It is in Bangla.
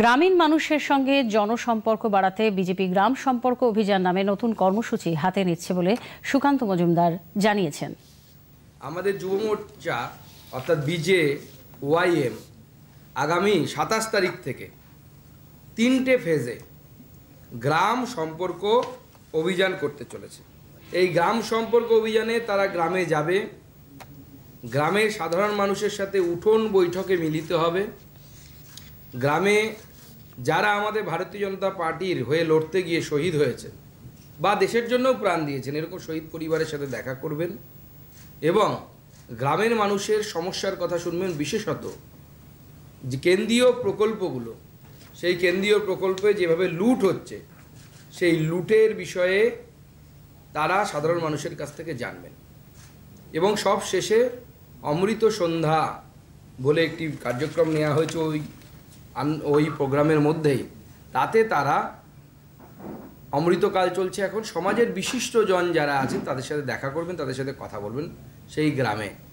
গ্রামীণ মানুষের সঙ্গে জনসম্পর্ক বাড়াতে বিজেপি গ্রাম সম্পর্ক অভিযান নামে নতুন কর্মসূচি হাতে নিচ্ছে বলে সুকান্ত মজুমদার জানিয়েছেন আমাদের যুব মোর্চা অর্থাৎ বিজে ওয়াইএম আগামী সাতাশ তারিখ থেকে তিনটে ফেজে গ্রাম সম্পর্ক অভিযান করতে চলেছে এই গ্রাম সম্পর্ক অভিযানে তারা গ্রামে যাবে গ্রামের সাধারণ মানুষের সাথে উঠোন বৈঠকে মিলিত হবে গ্রামে যারা আমাদের ভারতীয় জনতা পার্টির হয়ে লড়তে গিয়ে শহীদ হয়েছেন বা দেশের জন্যও প্রাণ দিয়েছেন এরকম শহীদ পরিবারের সাথে দেখা করবেন এবং গ্রামের মানুষের সমস্যার কথা শুনবেন বিশেষত যে কেন্দ্রীয় প্রকল্পগুলো সেই কেন্দ্রীয় প্রকল্পে যেভাবে লুট হচ্ছে সেই লুটের বিষয়ে তারা সাধারণ মানুষের কাছ থেকে জানবেন এবং সব শেষে অমৃত সন্ধ্যা বলে একটি কার্যক্রম নেওয়া হয়েছে ওই ওই প্রোগ্রামের মধ্যেই তাতে তারা অমৃতকাল চলছে এখন সমাজের বিশিষ্টজন যারা আছেন তাদের সাথে দেখা করবেন তাদের সাথে কথা বলবেন সেই গ্রামে